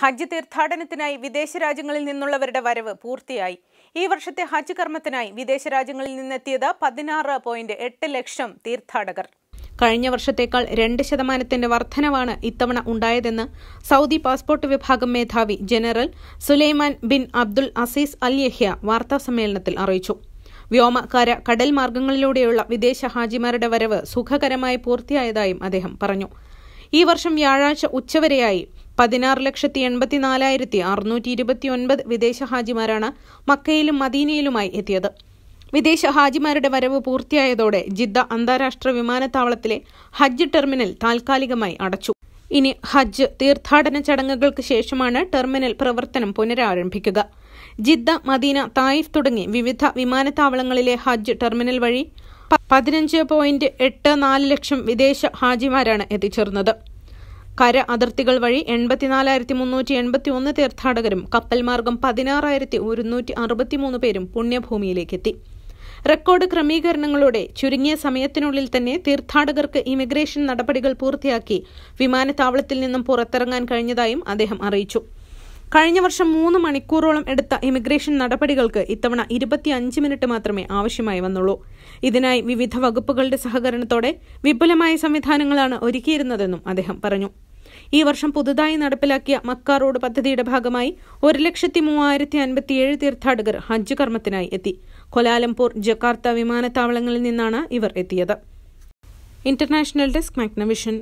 ഹജ്ജ് തീർത്ഥാടനത്തിനായി വിദേശ രാജ്യങ്ങളിൽ നിന്നുള്ളവരുടെ വരവ് പൂർത്തിയായി ഈ വർഷത്തെ ഹജ്ജ് കർമ്മത്തിനായി വിദേശ രാജ്യങ്ങളിൽ നിന്നെത്തിയത് പതിനാറ് പോയിന്റ് എട്ട് ലക്ഷം തീർത്ഥാടകർ കഴിഞ്ഞ വർഷത്തേക്കാൾ രണ്ട് ശതമാനത്തിന്റെ വർധനവാണ് ഇത്തവണ ഉണ്ടായതെന്ന് സൗദി പാസ്പോർട്ട് വിഭാഗം മേധാവി general Sulaiman bin Abdul Aziz Al Yahya വാർത്താസമ്മേളനത്തിൽ അറിയിച്ചു വ്യോമകര കടൽ മാർഗങ്ങളിലൂടെയുള്ള വിദേശ ഹാജിമാരുടെ വരവ് സുഖകരമായി പൂർത്തിയായതായും അദ്ദേഹം പറഞ്ഞു ഈ വർഷം വ്യാഴാഴ്ച ഉച്ചവരെയായി പതിനാറ് ലക്ഷത്തി എൺപത്തി നാലായിരത്തി അറുന്നൂറ്റി ഇരുപത്തി ഒൻപത് വിദേശ ഹാജിമാരാണ് മക്കയിലും മദീനയിലുമായി എത്തിയത് വിദേശ ഹാജിമാരുടെ വരവ് പൂർത്തിയായതോടെ ജിദ്ദ അന്താരാഷ്ട്ര വിമാനത്താവളത്തിലെ ഹജ്ജ് ടെർമിനൽ താൽക്കാലികമായി അടച്ചു ഇനി ഹജ്ജ് തീർത്ഥാടന ചടങ്ങുകൾക്ക് ശേഷമാണ് ടെർമിനൽ പ്രവർത്തനം പുനരാരംഭിക്കുക ജിദ്ദ മദീന തായിഫ് തുടങ്ങി വിവിധ വിമാനത്താവളങ്ങളിലെ ഹജ്ജ് ടെർമിനൽ വഴി പതിനഞ്ച് പോയിന്റ് എട്ട് നാല് ലക്ഷം വിദേശ ഹാജിമാരാണ് എത്തിച്ചേർന്നത് കര അതിർത്തികൾ വഴി എൺപത്തിനാലായിരത്തി മുന്നൂറ്റി എൺപത്തി ഒന്ന് തീർത്ഥാടകരും കപ്പൽ മാർഗം പതിനാറായിരത്തി ഒരുന്നൂറ്റി അറുപത്തിമൂന്ന് പേരും പുണ്യഭൂമിയിലേക്കെത്തി റെക്കോർഡ് ക്രമീകരണങ്ങളോടെ ചുരുങ്ങിയ സമയത്തിനുള്ളിൽ തന്നെ തീർത്ഥാടകർക്ക് ഇമിഗ്രേഷൻ നടപടികൾ പൂർത്തിയാക്കി വിമാനത്താവളത്തിൽ നിന്നും പുറത്തിറങ്ങാൻ കഴിഞ്ഞതായും അദ്ദേഹം അറിയിച്ചു കഴിഞ്ഞ വർഷം മൂന്ന് മണിക്കൂറോളം എടുത്ത ഇമിഗ്രേഷൻ നടപടികൾക്ക് ഇത്തവണ ഇരുപത്തിയഞ്ച് മിനിറ്റ് മാത്രമേ ആവശ്യമായി വന്നുള്ളൂ ഇതിനായി വിവിധ വകുപ്പുകളുടെ സഹകരണത്തോടെ വിപുലമായ സംവിധാനങ്ങളാണ് ഒരുക്കിയിരുന്നതെന്നും അദ്ദേഹം പറഞ്ഞു ഈ വർഷം പുതുതായി നടപ്പിലാക്കിയ മക്കാ റോഡ് പദ്ധതിയുടെ ഭാഗമായി ഒരു ലക്ഷത്തി മൂവായിരത്തി അൻപത്തിയേഴ് തീർത്ഥാടകർ ഹജ്ജ് കർമ്മത്തിനായി എത്തി കൊലാലംപൂർ ജക്കാർത്ത വിമാനത്താവളങ്ങളിൽ നിന്നാണ് ഇവർ എത്തിയത് ഇന്റർനാഷണൽ ഡെസ്ക് മാഗ്നവിഷൻ